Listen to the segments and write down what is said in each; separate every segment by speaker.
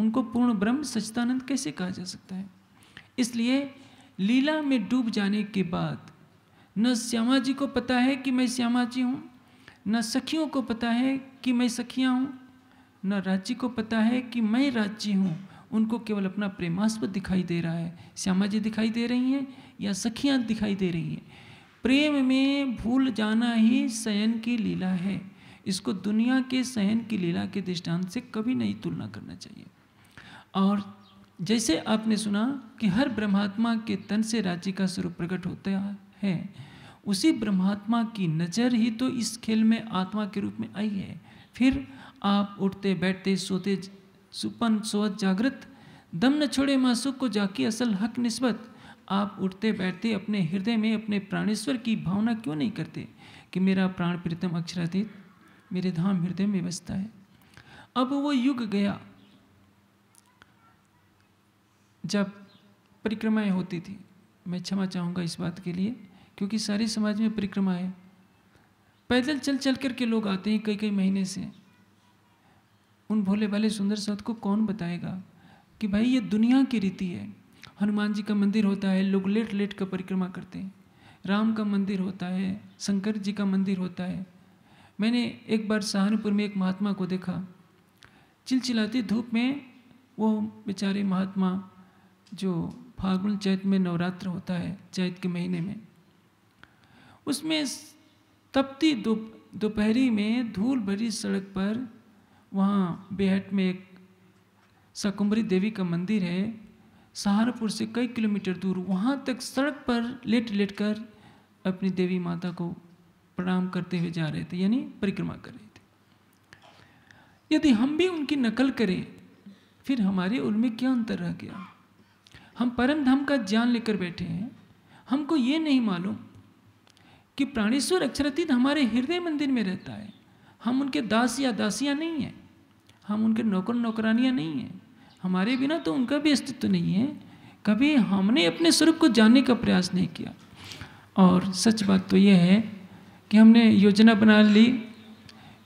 Speaker 1: उनको पूर्ण ब्रह्म सच्चिदानंद कैसे कहा जा सकता है इसलिए लीला में डूब जाने के बाद न श्यामा जी को पता है कि मैं श्यामा जी हूँ न सखियों को पता है कि मैं सखियाँ हूँ न राज्य को पता है कि मैं राज्य हूँ उनको केवल अपना प्रेमास्पद दिखाई दे रहा है श्यामा जी दिखाई दे रही हैं या सखियाँ दिखाई दे रही हैं प्रेम में भूल जाना ही शयन की लीला है इसको दुनिया के सहन की लीला के दृष्टांत से कभी नहीं तुलना करना चाहिए और जैसे आपने सुना कि हर ब्रह्मात्मा के तन से राज्य का स्वरूप प्रकट होता है उसी ब्रह्मात्मा की नज़र ही तो इस खेल में आत्मा के रूप में आई है फिर आप उठते बैठते सोते सुपन सोत जागृत दम न छोड़े मासुख को जाके असल हक निस्बत आप उठते बैठते अपने हृदय में अपने प्राणेश्वर की भावना क्यों नहीं करते कि मेरा प्राण प्रीतम अक्षरातीत मेरे धाम हृदय में बसता है अब वो युग गया जब परिक्रमाएं होती थी मैं क्षमा चाहूँगा इस बात के लिए क्योंकि सारे समाज में परिक्रमाएं पैदल चल चल कर के लोग आते हैं कई कई महीने से उन भोले भाले सुंदर साथ को कौन बताएगा कि भाई ये दुनिया की रीति है हनुमान जी का मंदिर होता है लोग लेट लेट कर परिक्रमा करते हैं राम का मंदिर होता है शंकर जी का मंदिर होता है मैंने एक बार सहारनपुर में एक महात्मा को देखा चिलचिलाती धूप में वो बेचारे महात्मा जो फागुन चैत में नवरात्र होता है चैत के महीने में उसमें तपती दोप दोपहरी में धूल भरी सड़क पर वहाँ बेहट में एक शाकुम्बरी देवी का मंदिर है सहारनपुर से कई किलोमीटर दूर वहाँ तक सड़क पर लेट लेट कर अपनी देवी माता को प्रणाम करते हुए जा रहे थे यानी परिक्रमा कर रहे थे यदि हम भी उनकी नकल करें फिर हमारे उनमें क्या अंतर रह गया हम परम धाम का ज्ञान लेकर बैठे हैं हमको ये नहीं मालूम कि प्राणेश्वर अक्षरतीत हमारे हृदय मंदिर में रहता है हम उनके दास या दासियाँ नहीं हैं हम उनके नौकर नौकरानियाँ नहीं हैं हमारे बिना तो उनका भी अस्तित्व नहीं है कभी हमने अपने स्वरूप को जानने का प्रयास नहीं किया और सच बात तो यह है कि हमने योजना बना ली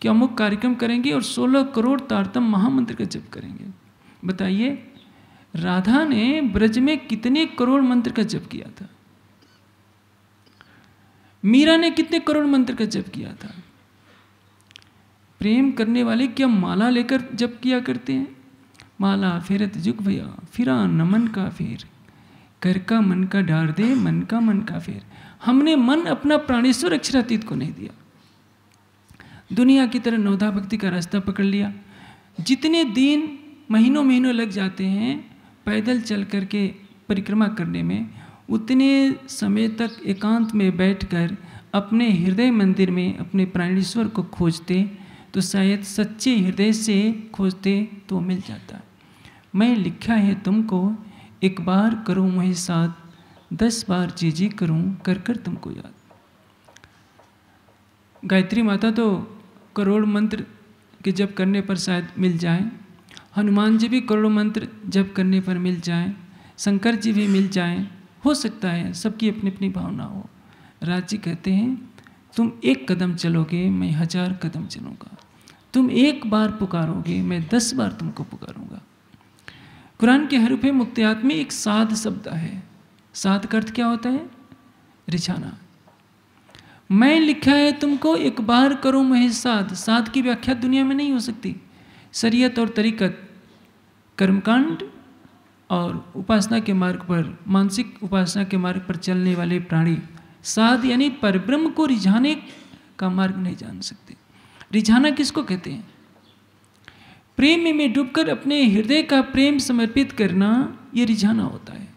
Speaker 1: कि अमुक कार्यक्रम करेंगे और 16 करोड़ तारतम महामंत्र का जप करेंगे बताइए राधा ने ब्रज में कितने करोड़ मंत्र का जप किया था मीरा ने कितने करोड़ मंत्र का जप किया था प्रेम करने वाले क्या माला लेकर जप किया करते हैं माला फेरत जुग भया फिरा नमन का फेर कर का मन का डार दे मन का मन का फेर हमने मन अपना प्राणेश्वर अक्षरातीत को नहीं दिया दुनिया की तरह नौधा भक्ति का रास्ता पकड़ लिया जितने दिन महीनों महीनों लग जाते हैं पैदल चल कर के परिक्रमा करने में उतने समय तक एकांत में बैठकर अपने हृदय मंदिर में अपने प्राणेश्वर को खोजते तो शायद सच्चे हृदय से खोजते तो मिल जाता मैं लिखा है तुमको एक बार करो मुहे साथ दस बार जी जी करूँ कर कर तुमको याद गायत्री माता तो करोड़ मंत्र के जब करने पर शायद मिल जाए हनुमान जी भी करोड़ मंत्र जब करने पर मिल जाए शंकर जी भी मिल जाए हो सकता है सबकी अपनी अपनी भावना हो राज जी कहते हैं तुम एक कदम चलोगे मैं हजार कदम चलूँगा तुम एक बार पुकारोगे मैं दस बार तुमको पुकारूँगा कुरान के हरूफ मुख्तियात में एक साध शब्द है सात का अर्थ क्या होता है रिझाना मैं लिखा है तुमको एक बार करो महेश साध साध की व्याख्या दुनिया में नहीं हो सकती शरीयत और तरीकत कर्मकांड और उपासना के मार्ग पर मानसिक उपासना के मार्ग पर चलने वाले प्राणी साध यानी परब्रह्म को रिझाने का मार्ग नहीं जान सकते रिझाना किसको कहते हैं प्रेम में डूबकर अपने हृदय का प्रेम समर्पित करना ये रिझाना होता है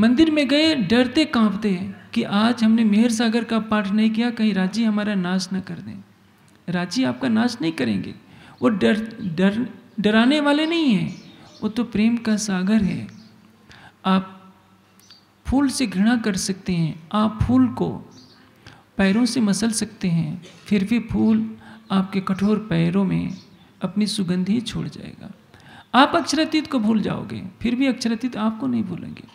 Speaker 1: मंदिर में गए डरते कांपते कि आज हमने मेहर सागर का पाठ नहीं किया कहीं राजी हमारा नाश न कर दें राजी आपका नाश नहीं करेंगे वो डर डर डराने वाले नहीं हैं वो तो प्रेम का सागर है आप फूल से घृणा कर सकते हैं आप फूल को पैरों से मसल सकते हैं फिर भी फूल आपके कठोर पैरों में अपनी सुगंध ही छोड़ जाएगा आप अक्षरातीत को भूल जाओगे फिर भी अक्षरातीत आपको नहीं भूलेंगे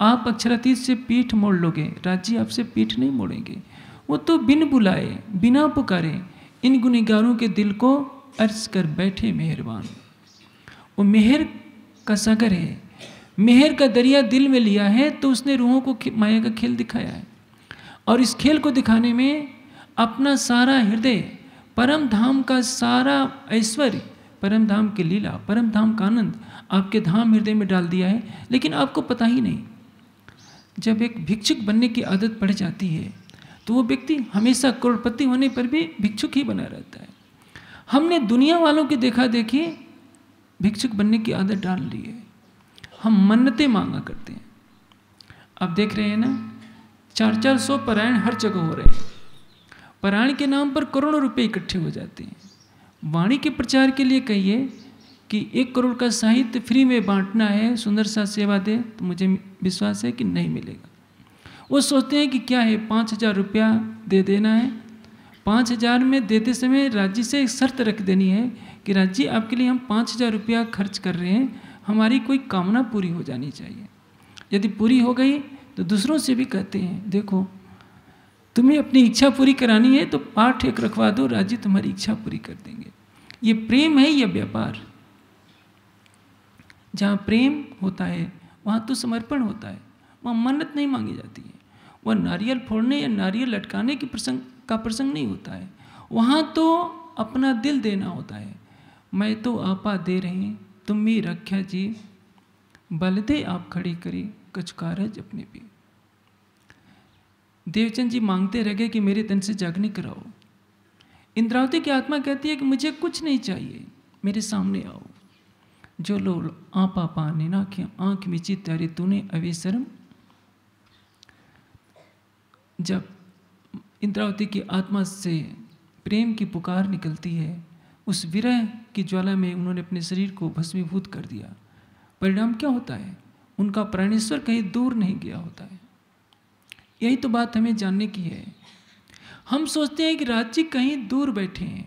Speaker 1: आप अक्षरातीत से पीठ मोड़ लोगे राज्य आपसे पीठ नहीं मोड़ेंगे वो तो बिन बुलाए बिना पुकारे इन गुनेगारों के दिल को अर्ज कर बैठे मेहरबान वो मेहर का सागर है मेहर का दरिया दिल में लिया है तो उसने रूहों को माया का खेल दिखाया है और इस खेल को दिखाने में अपना सारा हृदय परम धाम का सारा ऐश्वर्य परम धाम की लीला परम धाम का आनंद आपके धाम हृदय में डाल दिया है लेकिन आपको पता ही नहीं जब एक भिक्षुक बनने की आदत पड़ जाती है तो वो व्यक्ति हमेशा करोड़पति होने पर भी भिक्षुक ही बना रहता है हमने दुनिया वालों की देखा देखी भिक्षुक बनने की आदत डाल ली है हम मन्नतें मांगा करते हैं आप देख रहे हैं ना चार चार सौ परायण हर जगह हो रहे हैं परायण के नाम पर करोड़ों रुपए इकट्ठे हो जाते हैं वाणी के प्रचार के लिए कहिए कि एक करोड़ का साहित्य फ्री में बांटना है सुंदर सा सेवा दे तो मुझे विश्वास है कि नहीं मिलेगा वो सोचते हैं कि क्या है पाँच हज़ार रुपया दे देना है पाँच हज़ार में देते समय राज्य से एक शर्त रख देनी है कि राज्य आपके लिए हम पाँच हज़ार रुपया खर्च कर रहे हैं हमारी कोई कामना पूरी हो जानी चाहिए यदि पूरी हो गई तो दूसरों से भी कहते हैं देखो तुम्हें अपनी इच्छा पूरी करानी है तो पाठ एक रखवा दो राज्य तुम्हारी इच्छा पूरी कर देंगे ये प्रेम है या व्यापार जहाँ प्रेम होता है वहाँ तो समर्पण होता है वहाँ मन्नत नहीं मांगी जाती है वह नारियल फोड़ने या नारियल लटकाने की प्रसंग का प्रसंग नहीं होता है वहाँ तो अपना दिल देना होता है मैं तो आपा दे रहे तुम भी रख्या जी बलदे आप खड़ी करी कुछ कारज अपने भी देवचंद जी मांगते रह गए कि मेरे तन से जागनी कराओ इंद्रावती की आत्मा कहती है कि मुझे कुछ नहीं चाहिए मेरे सामने आओ जो लो आपा पाने ना आंख में चित अरे तूने अवे शर्म जब इंद्रावती की आत्मा से प्रेम की पुकार निकलती है उस विरह की ज्वाला में उन्होंने अपने शरीर को भस्मीभूत कर दिया परिणाम क्या होता है उनका प्राणेश्वर कहीं दूर नहीं गया होता है यही तो बात हमें जानने की है हम सोचते हैं कि राज्य कहीं दूर बैठे हैं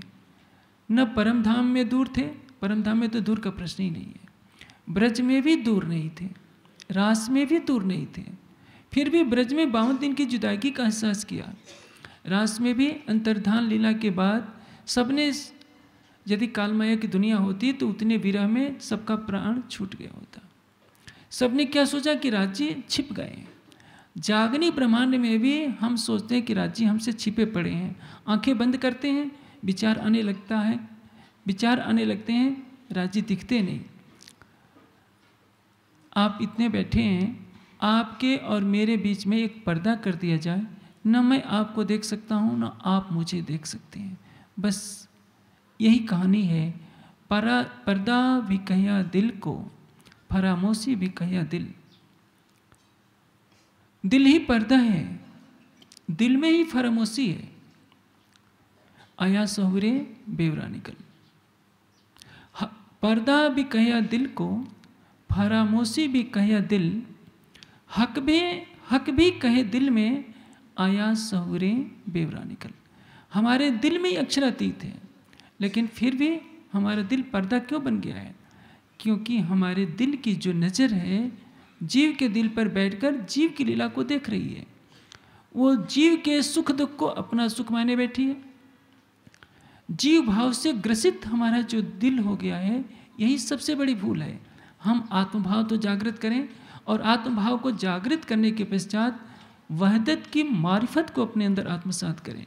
Speaker 1: न परम धाम में दूर थे परमधाम में तो दूर का प्रश्न ही नहीं है ब्रज में भी दूर नहीं थे रास में भी दूर नहीं थे फिर भी ब्रज में बावन दिन की जुदाई का एहसास किया रास में भी अंतर्धान लीला के बाद सबने यदि कालमाया की दुनिया होती तो उतने विरह में सबका प्राण छूट गया होता सबने क्या सोचा कि राज्य छिप गए हैं जागनी ब्रह्मांड में भी हम सोचते हैं कि राज्य हमसे छिपे पड़े हैं आंखें बंद करते हैं विचार आने लगता है विचार आने लगते हैं राजी दिखते नहीं आप इतने बैठे हैं आपके और मेरे बीच में एक पर्दा कर दिया जाए न मैं आपको देख सकता हूँ ना आप मुझे देख सकते हैं बस यही कहानी है परा पर्दा भी कहिया दिल को फरामोशी भी कहिया दिल दिल ही पर्दा है दिल में ही फरामोशी है आया सोहरे बेवरा निकल पर्दा भी कहया दिल को फरामोशी भी कहया दिल हक भी हक भी कहे दिल में आया सहूरे बेवरा निकल हमारे दिल में ही अक्षरातीत है लेकिन फिर भी हमारा दिल पर्दा क्यों बन गया है क्योंकि हमारे दिल की जो नज़र है जीव के दिल पर बैठकर जीव की लीला को देख रही है वो जीव के सुख दुख को अपना सुख माने बैठी है जीव भाव से ग्रसित हमारा जो दिल हो गया है यही सबसे बड़ी भूल है हम आत्मभाव तो जागृत करें और आत्मभाव को जागृत करने के पश्चात वहदत की मारिफत को अपने अंदर आत्मसात करें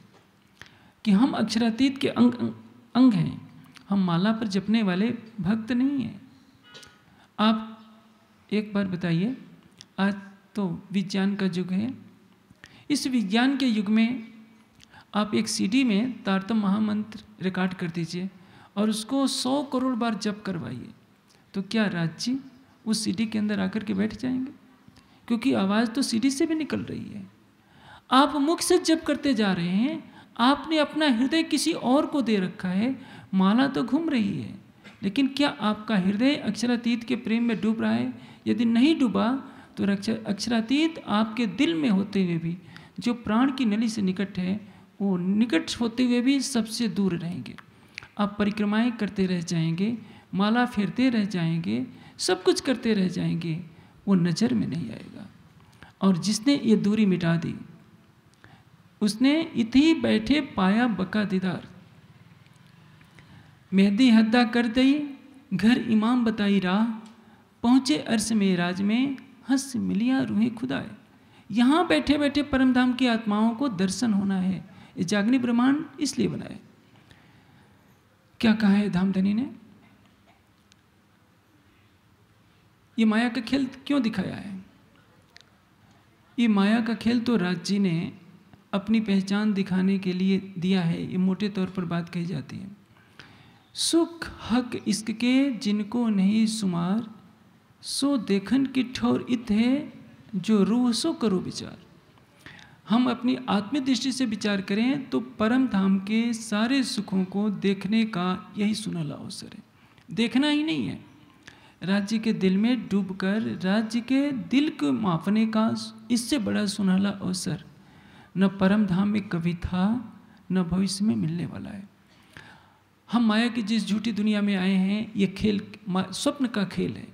Speaker 1: कि हम अक्षरातीत के अंग अंग हैं हम माला पर जपने वाले भक्त नहीं हैं आप एक बार बताइए आज तो विज्ञान का युग है इस विज्ञान के युग में आप एक सीडी में तारतम महामंत्र रिकॉर्ड कर दीजिए और उसको सौ करोड़ बार जप करवाइए तो क्या राज उस सीडी के अंदर आकर के बैठ जाएंगे क्योंकि आवाज़ तो सीडी से भी निकल रही है आप मुख से जप करते जा रहे हैं आपने अपना हृदय किसी और को दे रखा है माला तो घूम रही है लेकिन क्या आपका हृदय अक्षरातीत के प्रेम में डूब रहा है यदि नहीं डूबा तो अक्षरातीत आपके दिल में होते हुए भी जो प्राण की नली से निकट है वो निकट होते हुए भी सबसे दूर रहेंगे आप परिक्रमाएं करते रह जाएंगे माला फेरते रह जाएंगे सब कुछ करते रह जाएंगे वो नज़र में नहीं आएगा और जिसने ये दूरी मिटा दी उसने इत बैठे पाया बका दीदार मेहदी हद्दा कर दई घर इमाम बताई राह पहुँचे अर्स में राज में हंस मिलिया रूहें खुदाए यहाँ बैठे बैठे परमधाम की आत्माओं को दर्शन होना है ये जागनी ब्रह्मांड इसलिए बनाए क्या कहा है धामधनी ने ये माया का खेल क्यों दिखाया है ये माया का खेल तो राज जी ने अपनी पहचान दिखाने के लिए दिया है ये मोटे तौर पर बात कही जाती है सुख हक इसके जिनको नहीं सुमार सो देखन की ठोर इत है जो रूह सो करो विचार हम अपनी आत्मदृष्टि से विचार करें तो परम धाम के सारे सुखों को देखने का यही सुनहला अवसर है देखना ही नहीं है राज्य के दिल में डूबकर राज्य के दिल को मापने का इससे बड़ा सुनहला अवसर न परम धाम में कभी था न भविष्य में मिलने वाला है हम माया की जिस झूठी दुनिया में आए हैं ये खेल स्वप्न का खेल है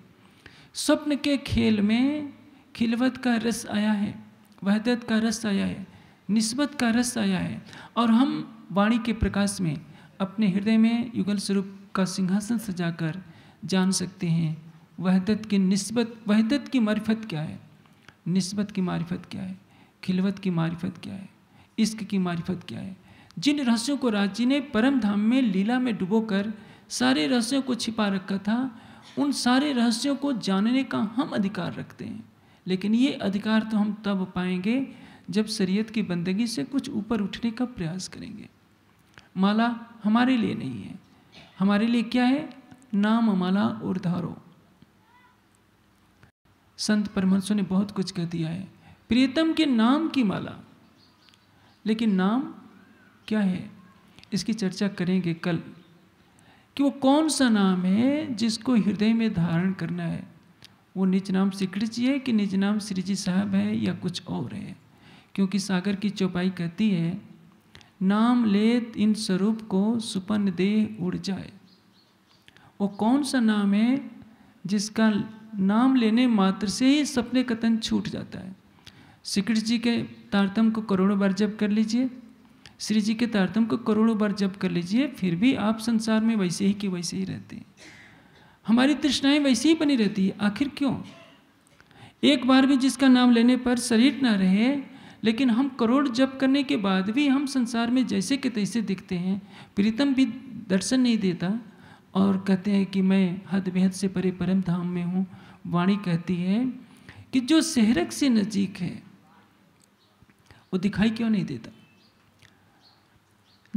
Speaker 1: स्वप्न के खेल में खिलवत का रस आया है वहदत का रस आया है नस्बत का रस आया है और हम वाणी के प्रकाश में अपने हृदय में युगल स्वरूप का सिंहासन सजाकर जान सकते हैं वहदत की नस्बत वहदत की मार्फत क्या है नस्बत की मार्फत क्या है खिलवत की मार्फत क्या है इश्क की मार्फत क्या है जिन रहस्यों को राजी ने परम धाम में लीला में डुबोकर सारे रहस्यों को छिपा रखा था उन सारे रहस्यों को जानने का हम अधिकार रखते हैं लेकिन ये अधिकार तो हम तब पाएंगे जब शरीयत की बंदगी से कुछ ऊपर उठने का प्रयास करेंगे माला हमारे लिए नहीं है हमारे लिए क्या है नाम माला और धारो संत परमहंसों ने बहुत कुछ कह दिया है प्रियतम के नाम की माला लेकिन नाम क्या है इसकी चर्चा करेंगे कल कि वो कौन सा नाम है जिसको हृदय में धारण करना है वो निज नाम सिकड़ी जी है कि निज नाम श्री जी साहब है या कुछ और है क्योंकि सागर की चौपाई कहती है नाम लेत इन स्वरूप को सुपन देह उड़ जाए वो कौन सा नाम है जिसका नाम लेने मात्र से ही सपने कतन छूट जाता है सिकड़ जी के तारतम को करोड़ों बार जब कर लीजिए श्री जी के तारतम को करोड़ों बार जब कर लीजिए फिर भी आप संसार में वैसे ही के वैसे ही रहते हैं हमारी तृष्णाएं वैसी ही बनी रहती है आखिर क्यों एक बार भी जिसका नाम लेने पर शरीर ना रहे लेकिन हम करोड़ जप करने के बाद भी हम संसार में जैसे के तैसे दिखते हैं प्रीतम भी दर्शन नहीं देता और कहते हैं कि मैं हद बेहद से परे परम धाम में हूँ वाणी कहती है कि जो शहरक से नज़दीक है वो दिखाई क्यों नहीं देता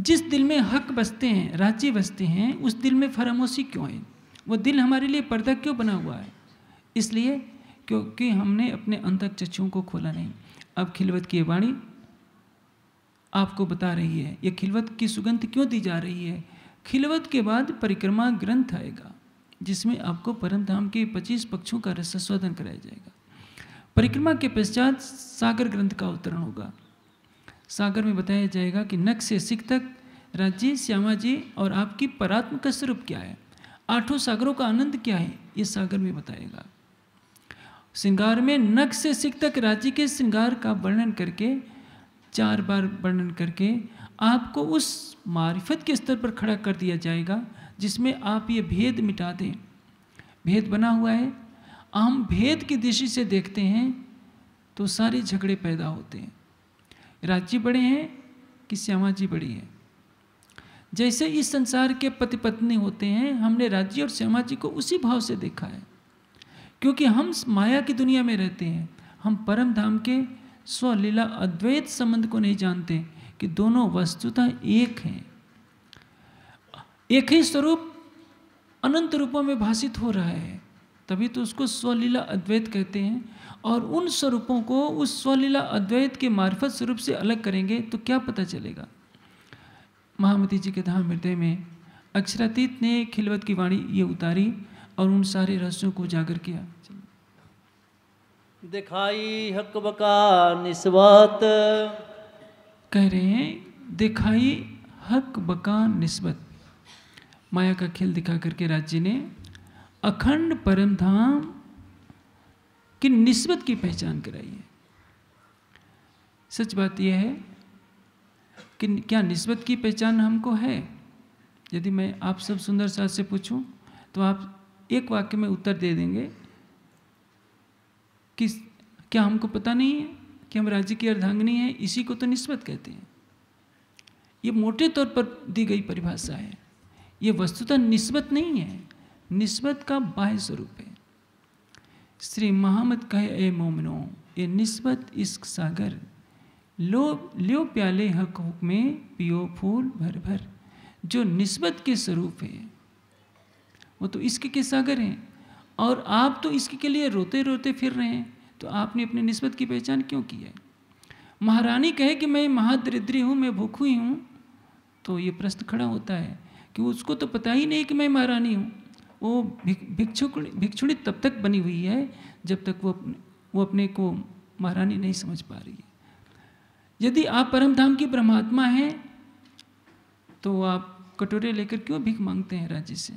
Speaker 1: जिस दिल में हक बसते हैं राज्य बसते हैं उस दिल में फरामोशी क्यों है वो दिल हमारे लिए पर्दा क्यों बना हुआ है इसलिए क्योंकि हमने अपने अंतक चक्षुओं को खोला नहीं अब खिलवत की वाणी आपको बता रही है यह खिलवत की सुगंध क्यों दी जा रही है खिलवत के बाद परिक्रमा ग्रंथ आएगा जिसमें आपको परम धाम के 25 पक्षों का रसस्वादन कराया जाएगा परिक्रमा के पश्चात सागर ग्रंथ का अवतरण होगा सागर में बताया जाएगा कि नक से सिख तक राज्य श्यामा जी और आपकी परात्म का स्वरूप क्या है आठों सागरों का आनंद क्या है ये सागर में बताएगा श्रृंगार में नख से सिख तक राज्य के श्रृंगार का वर्णन करके चार बार वर्णन करके आपको उस मारिफत के स्तर पर खड़ा कर दिया जाएगा जिसमें आप ये भेद मिटा दें भेद बना हुआ है हम भेद की दृष्टि से देखते हैं तो सारे झगड़े पैदा होते हैं राज्य बड़े हैं कि श्यामा जी बड़ी है जैसे इस संसार के पति पत्नी होते हैं हमने राज्य और श्यामा जी को उसी भाव से देखा है क्योंकि हम माया की दुनिया में रहते हैं हम परम धाम के स्वलीला अद्वैत संबंध को नहीं जानते कि दोनों वस्तुतः एक हैं एक ही स्वरूप अनंत रूपों में भाषित हो रहा है तभी तो उसको स्वलीला अद्वैत कहते हैं और उन स्वरूपों को उस स्वलीला अद्वैत के मार्फत स्वरूप से अलग करेंगे तो क्या पता चलेगा महामती जी के धाम हृदय में अक्षरातीत ने खिलवत की वाणी ये उतारी और उन सारे रहस्यों को उजागर किया दिखाई हक बका निस्बत कह रहे हैं दिखाई हक बका निस्बत माया का खेल दिखा करके राज्य ने अखंड परम धाम की निस्बत की पहचान कराई है सच बात यह है कि क्या निस्बत की पहचान हमको है यदि मैं आप सब सुंदर साहब से पूछूं तो आप एक वाक्य में उत्तर दे देंगे कि क्या हमको पता नहीं है कि हम राज्य की अर्धांगनी है इसी को तो निस्बत कहते हैं ये मोटे तौर पर दी गई परिभाषा है ये वस्तुतः नस्बत नहीं है निस्बत का बाह्य स्वरूप है श्री महामद कहे ए मोमनो ये नस्बत इश्क सागर लो लियो प्याले हक हुक में पियो फूल भर भर जो निस्बत के स्वरूप है वो तो इसके के सागर हैं और आप तो इसके के लिए रोते रोते फिर रहे हैं तो आपने अपने निस्बत की पहचान क्यों की है महारानी कहे कि मैं महादरिद्री हूँ मैं भूखी हूँ तो ये प्रश्न खड़ा होता है कि उसको तो पता ही नहीं कि मैं महारानी हूँ वो भिक्षुक भिक्षुणी तब तक बनी हुई है जब तक वो अपने वो अपने को महारानी नहीं समझ पा रही है यदि आप परम धाम की परमात्मा हैं तो आप कटोरे लेकर क्यों भीख मांगते हैं राज्य से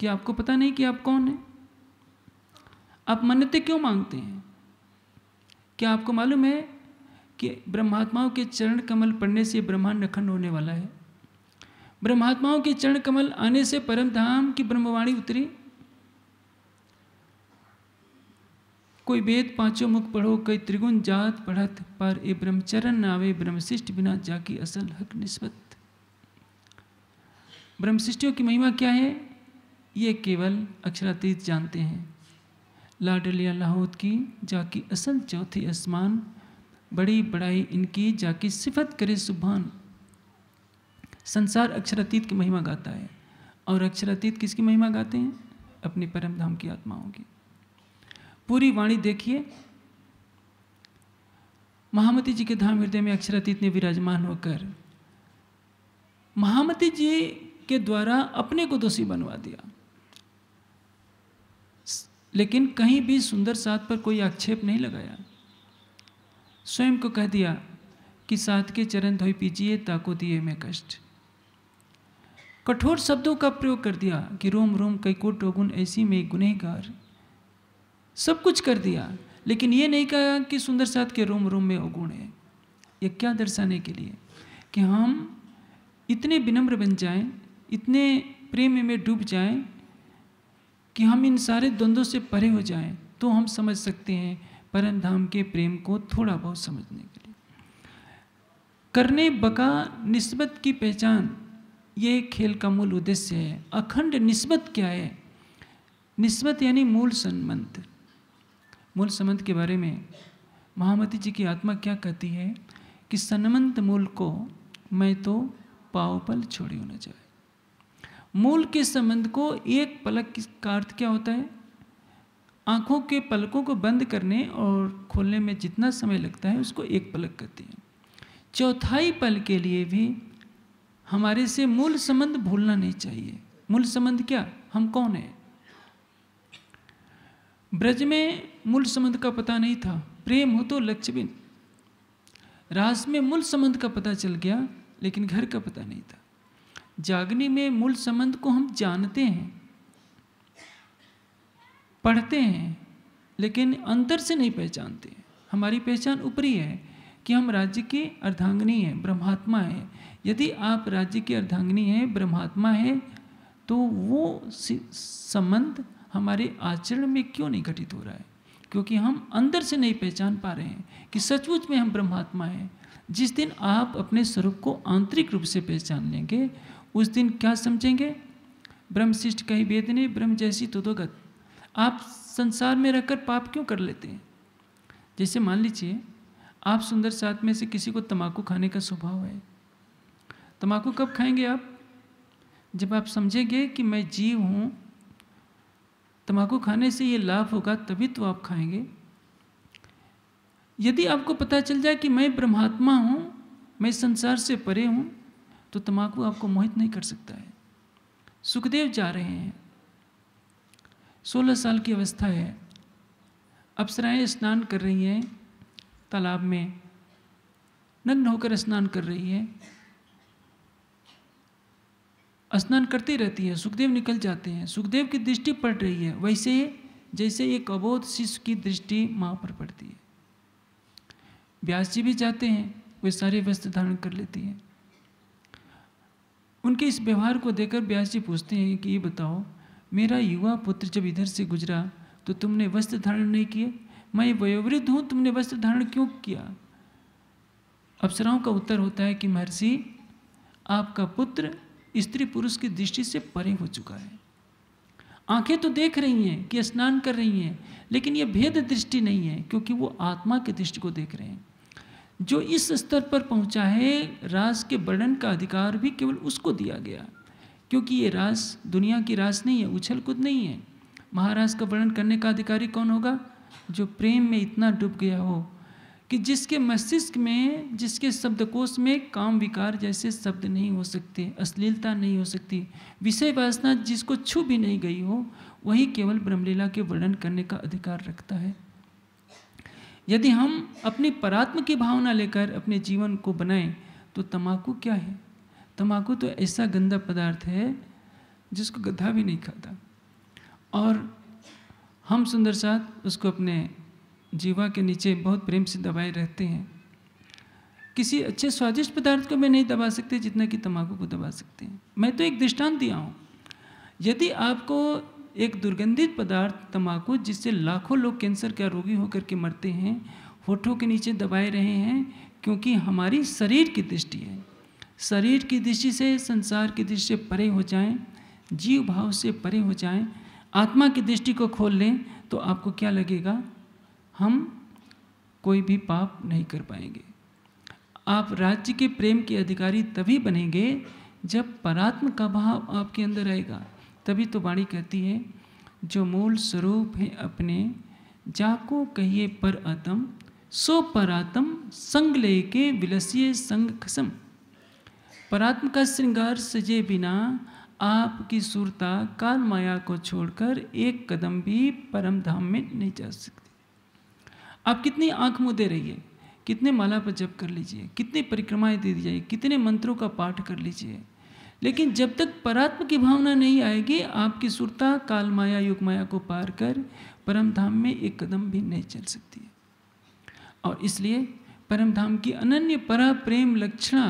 Speaker 1: कि आपको पता नहीं कि आप कौन हैं आप मन्नतें क्यों मांगते हैं क्या आपको मालूम है कि ब्रह्मात्माओं के चरण कमल पड़ने से ब्रह्मांड अखंड होने वाला है ब्रह्मात्माओं के चरण कमल आने से परम धाम की ब्रह्मवाणी उतरी कोई वेद पांचों मुख पढ़ो कई त्रिगुण जात पढ़त पर ए ब्रह्मचरण नावे ब्रह्मशिष्ट बिना जाकी असल हक निस्बत ब्रह्मशिष्टियों की महिमा क्या है ये केवल अक्षरातीत जानते हैं लाडलिया लाहौत की जाकी असल चौथी आसमान बड़ी बड़ाई इनकी जाकी सिफत करे सुबहान संसार अक्षरातीत की महिमा गाता है और अक्षरातीत किसकी महिमा गाते हैं अपनी परम धाम की आत्माओं की पूरी वाणी देखिए महामती जी के धाम हृदय में अक्षरातीत ने विराजमान होकर महामती जी के द्वारा अपने को दोषी बनवा दिया लेकिन कहीं भी सुंदर सात पर कोई आक्षेप नहीं लगाया स्वयं को कह दिया कि सात के चरण धोई पीजिए ताको दिए में कष्ट कठोर शब्दों का प्रयोग कर दिया कि रोम रोम कई को टोगुन ऐसी में गुनहगार सब कुछ कर दिया लेकिन ये नहीं कहा कि सुंदर साथ के रोम रोम में अवगुण है ये क्या दर्शाने के लिए कि हम इतने विनम्र बन जाएं इतने प्रेम में डूब जाएं कि हम इन सारे द्वंद्वों से परे हो जाएं तो हम समझ सकते हैं परम धाम के प्रेम को थोड़ा बहुत समझने के लिए करने बका निस्बत की पहचान ये खेल का मूल उद्देश्य है अखंड निस्बत क्या है निस्बत यानी मूल संबंध मूल संबंध के बारे में महामती जी की आत्मा क्या कहती है कि सन्मंत मूल को मैं तो पाव पल छोड़ी न जाए मूल के संबंध को एक पलक का अर्थ क्या होता है आँखों के पलकों को बंद करने और खोलने में जितना समय लगता है उसको एक पलक कहते हैं चौथाई पल के लिए भी हमारे से मूल संबंध भूलना नहीं चाहिए मूल संबंध क्या हम कौन हैं ब्रज में मूल संबंध का पता नहीं था प्रेम हो तो लक्ष्य भी रास में मूल संबंध का पता चल गया लेकिन घर का पता नहीं था जागनी में मूल संबंध को हम जानते हैं पढ़ते हैं लेकिन अंतर से नहीं पहचानते हमारी पहचान ऊपरी है कि हम राज्य के अर्धांगनी हैं ब्रह्मात्मा हैं यदि आप राज्य के अर्धांगनी हैं ब्रह्मात्मा हैं तो वो संबंध हमारे आचरण में क्यों नहीं घटित हो रहा है क्योंकि हम अंदर से नहीं पहचान पा रहे हैं कि सचमुच में हम ब्रह्मात्मा हैं जिस दिन आप अपने स्वरूप को आंतरिक रूप से पहचान लेंगे उस दिन क्या समझेंगे ब्रह्मशिष्ट कहीं वेद ने ब्रह्म जैसी तुदोगत तो आप संसार में रहकर पाप क्यों कर लेते हैं जैसे मान लीजिए आप सुंदर साथ में से किसी को तम्बाकू खाने का स्वभाव है तम्बाकू कब खाएंगे आप जब आप समझेंगे कि मैं जीव हूँ तम्बाकू खाने से ये लाभ होगा तभी तो आप खाएंगे यदि आपको पता चल जाए कि मैं ब्रह्मात्मा हूँ मैं संसार से परे हूँ तो तम्बाकू आपको मोहित नहीं कर सकता है सुखदेव जा रहे हैं सोलह साल की अवस्था है अप्सराएं स्नान कर रही हैं तालाब में नग्न होकर स्नान कर रही है स्नान करती रहती है सुखदेव निकल जाते हैं सुखदेव की दृष्टि पड़ रही है वैसे जैसे एक अबोध शिष्य की दृष्टि माँ पर पड़ती है व्यास जी भी जाते हैं वे सारे वस्त्र धारण कर लेती हैं उनके इस व्यवहार को देखकर व्यास जी पूछते हैं कि ये बताओ मेरा युवा पुत्र जब इधर से गुजरा तो तुमने वस्त्र धारण नहीं किए मैं वयोवृद्ध हूँ तुमने वस्त्र धारण क्यों किया अप्सराओं का उत्तर होता है कि महर्षि आपका पुत्र स्त्री पुरुष की दृष्टि से परे हो चुका है आंखें तो देख रही हैं कि स्नान कर रही हैं लेकिन ये भेद दृष्टि नहीं है क्योंकि वो आत्मा की दृष्टि को देख रहे हैं जो इस स्तर पर पहुंचा है राज के वर्णन का अधिकार भी केवल उसको दिया गया क्योंकि ये राज दुनिया की रास नहीं है उछल कूद नहीं है महाराज का वर्णन करने का अधिकारी कौन होगा जो प्रेम में इतना डूब गया हो कि जिसके मस्तिष्क में जिसके शब्दकोश में काम विकार जैसे शब्द नहीं हो सकते अश्लीलता नहीं हो सकती विषय वासना जिसको छू भी नहीं गई हो वही केवल ब्रह्मलीला के वर्णन करने का अधिकार रखता है यदि हम अपनी परात्म की भावना लेकर अपने जीवन को बनाएं तो तम्बाकू क्या है तम्बाकू तो ऐसा गंदा पदार्थ है जिसको गधा भी नहीं खाता और हम सुंदर साथ उसको अपने जीवा के नीचे बहुत प्रेम से दबाए रहते हैं किसी अच्छे स्वादिष्ट पदार्थ को मैं नहीं दबा सकते जितना कि तम्बाकू को दबा सकते हैं मैं तो एक दृष्टांत दिया हूँ यदि आपको एक दुर्गंधित पदार्थ तम्बाकू जिससे लाखों लोग कैंसर का रोगी होकर के मरते हैं होठों के नीचे दबाए रहे हैं क्योंकि हमारी शरीर की दृष्टि है शरीर की दृष्टि से संसार की दृष्टि से परे हो जाएं जीव भाव से परे हो जाएं आत्मा की दृष्टि को खोल लें तो आपको क्या लगेगा हम कोई भी पाप नहीं कर पाएंगे आप राज्य के प्रेम के अधिकारी तभी बनेंगे जब परात्म का भाव आपके अंदर आएगा तभी तो वाणी कहती है जो मूल स्वरूप है अपने जाको कहिए पर आत्म सो परातम संग लेके विलसिए संग खसम परात्म का श्रृंगार सजे बिना आपकी सुरता काल माया को छोड़कर एक कदम भी परम धाम में नहीं जा सकती आप कितनी आंख मुदे रहिए कितने माला पर जप कर लीजिए कितने परिक्रमाएं दे दीजिए कितने मंत्रों का पाठ कर लीजिए लेकिन जब तक परात्म की भावना नहीं आएगी आपकी सुरता काल माया युग माया को पार कर परम धाम में एक कदम भी नहीं चल सकती है और इसलिए परम धाम की अनन्य परा प्रेम लक्षणा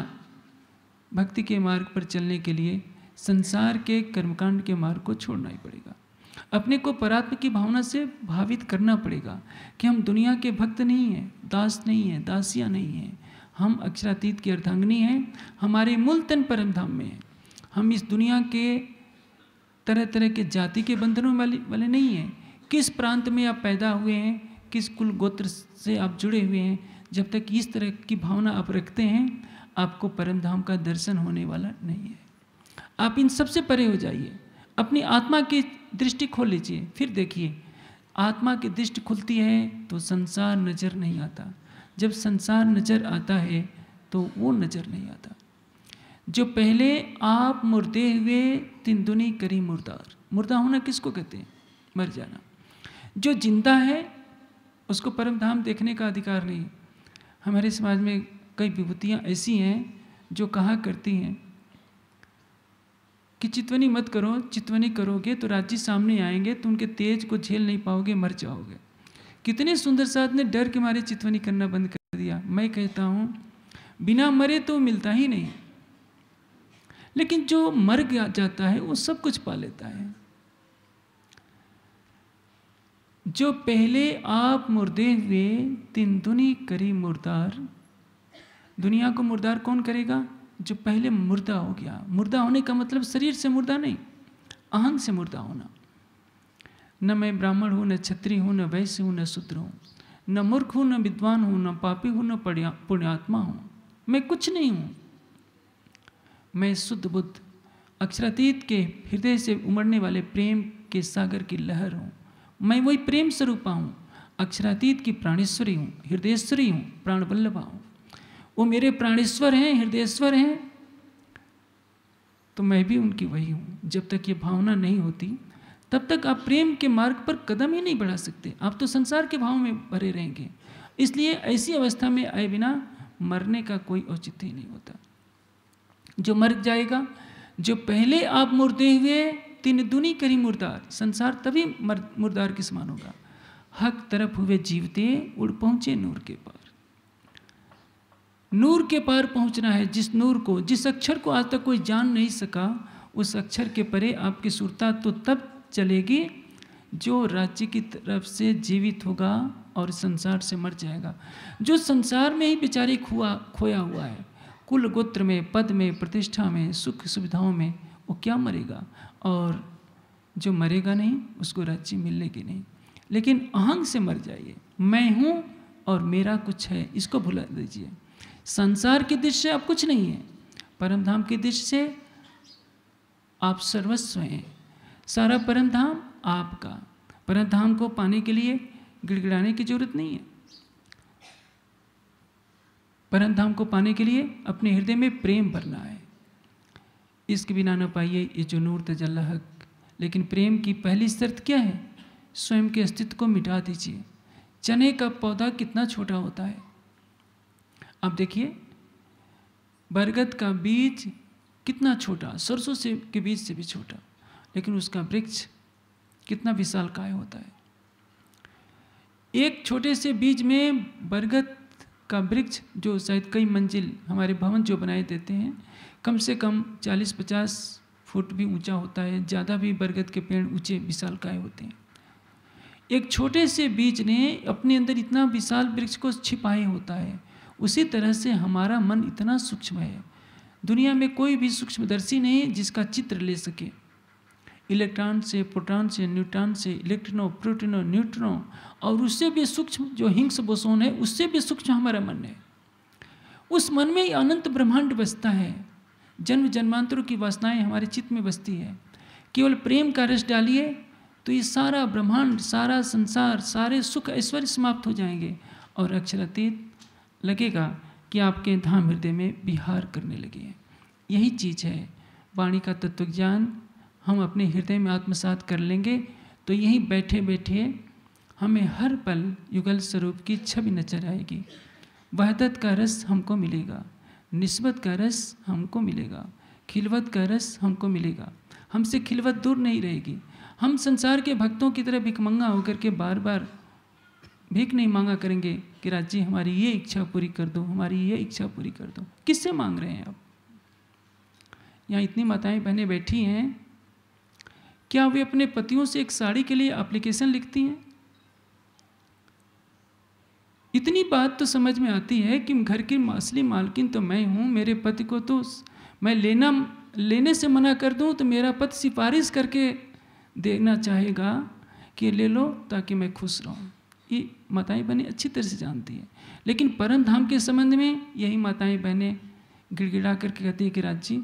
Speaker 1: भक्ति के मार्ग पर चलने के लिए संसार के कर्मकांड के मार्ग को छोड़ना ही पड़ेगा अपने को परात्म की भावना से भावित करना पड़ेगा कि हम दुनिया के भक्त नहीं हैं दास नहीं हैं दासियाँ नहीं हैं हम अक्षरातीत की अर्धांगनी हैं हमारे मूल तन परम धाम में हैं हम इस दुनिया के तरह तरह के जाति के बंधनों वाले वाले नहीं हैं किस प्रांत में आप पैदा हुए हैं किस कुल गोत्र से आप जुड़े हुए हैं जब तक इस तरह की भावना आप रखते हैं आपको परम धाम का दर्शन होने वाला नहीं है आप इन सबसे परे हो जाइए अपनी आत्मा की दृष्टि खोल लीजिए फिर देखिए आत्मा की दृष्टि खुलती है तो संसार नज़र नहीं आता जब संसार नज़र आता है तो वो नज़र नहीं आता जो पहले आप मुर्दे हुए तीन दुनी करी मुर्दार मुर्दा होना किसको कहते हैं मर जाना जो जिंदा है उसको परम धाम देखने का अधिकार नहीं हमारे समाज में कई विभूतियाँ ऐसी हैं जो कहा करती हैं कि चितवनी मत करो चितवनी करोगे तो राज्य सामने आएंगे तो उनके तेज को झेल नहीं पाओगे मर जाओगे कितने सुंदर साध ने डर के मारे चितवनी करना बंद कर दिया मैं कहता हूँ बिना मरे तो मिलता ही नहीं लेकिन जो मर गया जाता है वो सब कुछ पा लेता है जो पहले आप मुर्दे हुए तिन दुनी करी मुर्दार दुनिया को मुर्दार कौन करेगा जो पहले मुर्दा हो गया मुर्दा होने का मतलब शरीर से मुर्दा नहीं अहंग से मुर्दा होना न मैं ब्राह्मण हूँ न छत्री हूँ न वैश्य हूँ न शूद्र हूँ न मूर्ख हूँ न विद्वान हूँ न पापी हूँ न पुण्यात्मा हूँ मैं कुछ नहीं हूँ मैं शुद्ध बुद्ध अक्षरातीत के हृदय से उमड़ने वाले प्रेम के सागर की लहर हूँ मैं वही प्रेम स्वरूपा हूँ अक्षरातीत की प्राणेश्वरी हूँ हृदयेश्वरी हूँ प्राणवल्लभा हूँ वो मेरे प्राणेश्वर हैं हृदयेश्वर हैं तो मैं भी उनकी वही हूँ जब तक ये भावना नहीं होती तब तक आप प्रेम के मार्ग पर कदम ही नहीं बढ़ा सकते आप तो संसार के भाव में भरे रहेंगे इसलिए ऐसी अवस्था में आए बिना मरने का कोई औचित्य नहीं होता जो मर जाएगा जो पहले आप मुर्दे हुए तीन दुनी करी मुर्दार संसार तभी मर मुर्दार के समान होगा हक तरफ हुए जीवते उड़ पहुंचे नूर के पास नूर के पार पहुंचना है जिस नूर को जिस अक्षर को आज तक कोई जान नहीं सका उस अक्षर के परे आपकी सुरता तो तब चलेगी जो राज्य की तरफ से जीवित होगा और संसार से मर जाएगा जो संसार में ही बेचारे खुआ खोया हुआ है कुल गोत्र में पद में प्रतिष्ठा में सुख सुविधाओं में वो क्या मरेगा और जो मरेगा नहीं उसको राज्य मिलनेगी नहीं लेकिन अहंग से मर जाइए मैं हूँ और मेरा कुछ है इसको भुला दीजिए संसार की दृष्टि से आप कुछ नहीं है परम धाम की दृष्टि से आप सर्वस्व हैं सारा परम धाम आपका परम धाम को पाने के लिए गिड़गिड़ाने की जरूरत नहीं है परम धाम को पाने के लिए अपने हृदय में प्रेम भरना है इसके बिना न पाइए ये जो नूर तजल्ला हक लेकिन प्रेम की पहली शर्त क्या है स्वयं के अस्तित्व को मिटा दीजिए चने का पौधा कितना छोटा होता है आप देखिए बरगद का बीज कितना छोटा सरसों से के बीज से भी छोटा लेकिन उसका वृक्ष कितना विशाल काय होता है एक छोटे से बीज में बरगद का वृक्ष जो शायद कई मंजिल हमारे भवन जो बनाए देते हैं कम से कम 40-50 फुट भी ऊंचा होता है ज़्यादा भी बरगद के पेड़ ऊंचे विशाल काय होते हैं एक छोटे से बीज ने अपने अंदर इतना विशाल वृक्ष को छिपाए होता है उसी तरह से हमारा मन इतना सूक्ष्म है दुनिया में कोई भी सूक्ष्मदर्शी नहीं जिसका चित्र ले सके इलेक्ट्रॉन से प्रोटॉन से न्यूट्रॉन से इलेक्ट्रॉनों प्रोटीनों न्यूट्रॉनों और उससे भी सूक्ष्म जो हिंस बोसोन है उससे भी सूक्ष्म हमारा मन है उस मन में अनंत ब्रह्मांड बसता है जन्म जन्मांतरों की वासनाएं हमारे चित्त में बसती है केवल प्रेम का रस डालिए तो ये सारा ब्रह्मांड सारा संसार सारे सुख ऐश्वर्य समाप्त हो जाएंगे और अक्षरातीत लगेगा कि आपके धाम हृदय में बिहार करने लगे हैं यही चीज़ है वाणी का तत्व ज्ञान हम अपने हृदय में आत्मसात कर लेंगे तो यहीं बैठे बैठे हमें हर पल युगल स्वरूप की छवि नजर आएगी वहदत का रस हमको मिलेगा नस्बत का रस हमको मिलेगा खिलवत का रस हमको मिलेगा हमसे खिलवत दूर नहीं रहेगी हम संसार के भक्तों की तरह भिकमंगा होकर के बार बार भीख नहीं मांगा करेंगे कि राज्य हमारी ये इच्छा पूरी कर दो हमारी ये इच्छा पूरी कर दो किससे मांग रहे हैं आप यहाँ इतनी माताएं बहनें बैठी हैं क्या वे अपने पतियों से एक साड़ी के लिए एप्लीकेशन लिखती हैं इतनी बात तो समझ में आती है कि घर की असली मालकिन तो मैं हूँ मेरे पति को तो मैं लेना लेने से मना कर दूँ तो मेरा पति सिफारिश करके देना चाहेगा कि ले लो ताकि मैं खुश रहूँ की माताएं बहनें अच्छी तरह से जानती हैं लेकिन परम धाम के संबंध में यही माताएं बहनें गिड़गिड़ा करके कहती हैं कि राजी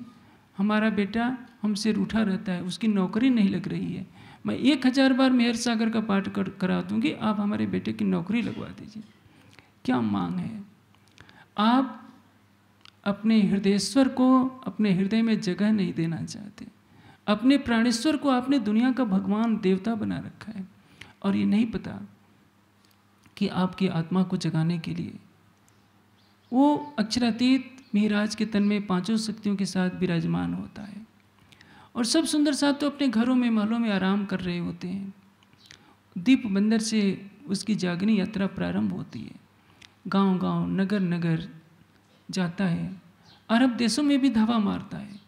Speaker 1: हमारा बेटा हमसे रूठा रहता है उसकी नौकरी नहीं लग रही है मैं एक हज़ार बार मेहर सागर का पाठ कर करा दूंगी आप हमारे बेटे की नौकरी लगवा दीजिए क्या मांग है आप अपने हृदयेश्वर को अपने हृदय में जगह नहीं देना चाहते अपने प्राणेश्वर को आपने दुनिया का भगवान देवता बना रखा है और ये नहीं पता कि आपकी आत्मा को जगाने के लिए वो अक्षरातीत मिहराज के तन में पांचों शक्तियों के साथ विराजमान होता है और सब सुंदर साथ तो अपने घरों में महलों में आराम कर रहे होते हैं दीप बंदर से उसकी जागनी यात्रा प्रारंभ होती है गांव गांव नगर नगर जाता है अरब देशों में भी धावा मारता है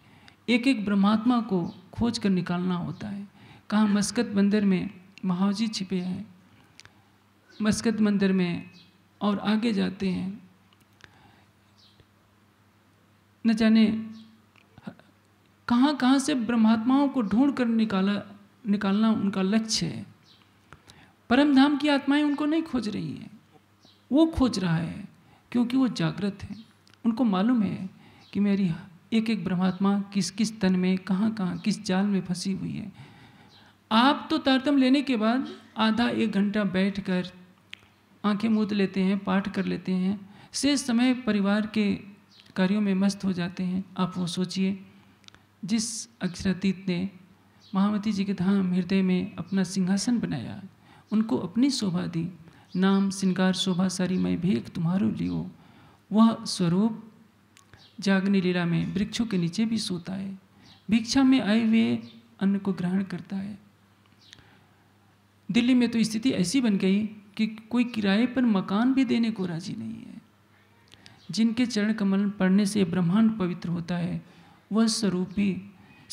Speaker 1: एक एक ब्रह्मात्मा को खोज कर निकालना होता है कहाँ मस्कत बंदर में महावजी छिपे हैं मस्कत मंदिर में और आगे जाते हैं न जाने कहाँ कहाँ से ब्रह्मात्माओं को ढूंढ कर निकाला निकालना उनका लक्ष्य है परम धाम की आत्माएं उनको नहीं खोज रही हैं वो खोज रहा है क्योंकि वो जागृत हैं उनको मालूम है कि मेरी एक एक ब्रह्मात्मा किस किस तन में कहाँ कहाँ किस जाल में फंसी हुई है आप तो तारतम लेने के बाद आधा एक घंटा बैठ कर आंखें मूत लेते हैं पाठ कर लेते हैं शेष समय परिवार के कार्यों में मस्त हो जाते हैं आप वो सोचिए जिस अक्षरातीत ने महामती जी के धाम हृदय में अपना सिंहासन बनाया उनको अपनी शोभा दी नाम श्रृंगार शोभा सारी मैं भेख तुम्हारो लियो वह स्वरूप जागनी लीला में वृक्षों के नीचे भी सोता है भिक्षा में आए हुए अन्न को ग्रहण करता है दिल्ली में तो स्थिति ऐसी बन गई कि कोई किराए पर मकान भी देने को राजी नहीं है जिनके चरण कमल पढ़ने से ब्रह्मांड पवित्र होता है वह स्वरूपी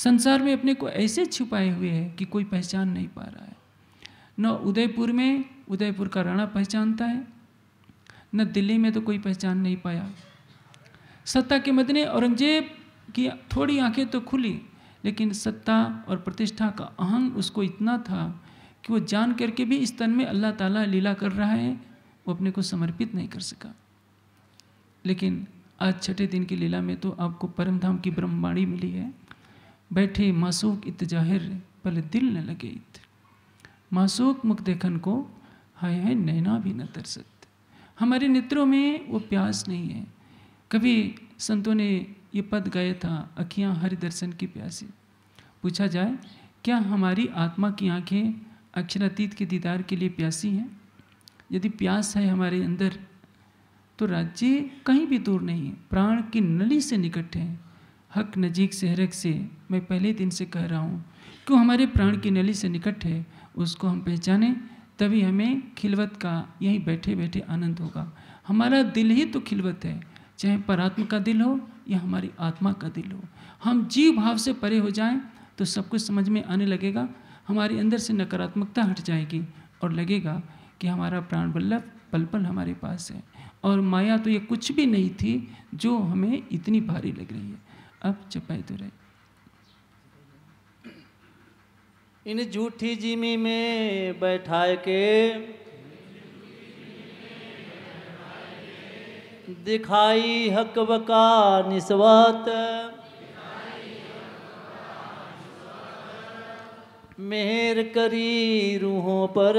Speaker 1: संसार में अपने को ऐसे छुपाए हुए है कि कोई पहचान नहीं पा रहा है न उदयपुर में उदयपुर का राणा पहचानता है न दिल्ली में तो कोई पहचान नहीं पाया सत्ता के मदने ने औरंगजेब की थोड़ी आंखें तो खुली लेकिन सत्ता और प्रतिष्ठा का अहंग उसको इतना था कि वो जान करके भी इस तन में अल्लाह ताला लीला कर रहा है वो अपने को समर्पित नहीं कर सका लेकिन आज छठे दिन की लीला में तो आपको परम धाम की ब्रह्मवाणी मिली है बैठे मासूक इत जाहिर पल दिल न लगे इत मासूक मुख देखन को हाय हाय नैना भी न तरसत हमारे नेत्रों में वो प्यास नहीं है कभी संतों ने ये पद गाया था अखियाँ हरि दर्शन की प्यासी पूछा जाए क्या हमारी आत्मा की आंखें अक्षरातीत के दीदार के लिए प्यासी हैं यदि प्यास है हमारे अंदर तो राज्य कहीं भी दूर नहीं है प्राण की नली से निकट है हक नजीक सेहरक से मैं पहले दिन से कह रहा हूँ क्यों हमारे प्राण की नली से निकट है उसको हम पहचाने तभी हमें खिलवत का यहीं बैठे बैठे आनंद होगा हमारा दिल ही तो खिलवत है चाहे परात्म का दिल हो या हमारी आत्मा का दिल हो हम जीव भाव से परे हो जाएं तो सब कुछ समझ में आने लगेगा हमारे अंदर से नकारात्मकता हट जाएगी और लगेगा कि हमारा प्राण बल्लभ पल पल हमारे पास है और माया तो ये कुछ भी नहीं थी जो हमें इतनी भारी लग रही है अब चपाई तो रहे इन झूठी जिमी में बैठा के दिखाई हक बका निस्वत मेहर करी रूहों पर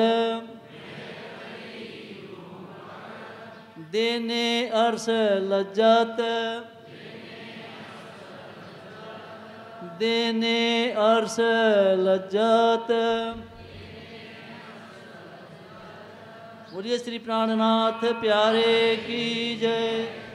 Speaker 1: देने अर्श लज्जत देने अर्श लज्जत बोलिए श्री प्राणनाथ प्यारे की जय